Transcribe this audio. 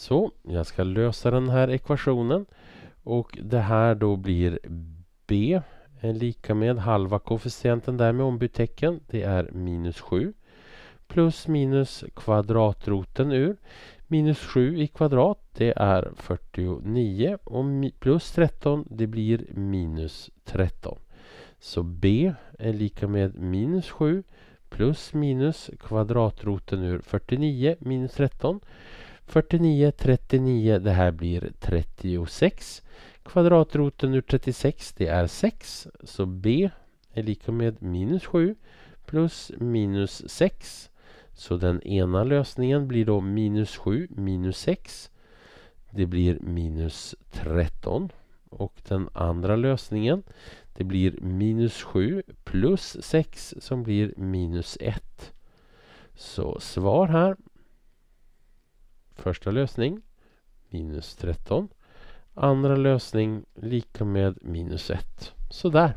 Så, jag ska lösa den här ekvationen. Och det här då blir B är lika med halva koefficienten där med ombytt Det är minus 7 plus minus kvadratroten ur. Minus 7 i kvadrat det är 49 och plus 13 det blir minus 13. Så B är lika med minus 7 plus minus kvadratroten ur 49 minus 13. 49, 39, det här blir 36. Kvadratroten ur 36, det är 6. Så B är lika med minus 7 plus minus 6. Så den ena lösningen blir då minus 7 minus 6. Det blir minus 13. Och den andra lösningen det blir minus 7 plus 6 som blir minus 1. Så svar här Första lösning minus 13. Andra lösning lika med minus 1. Sådär.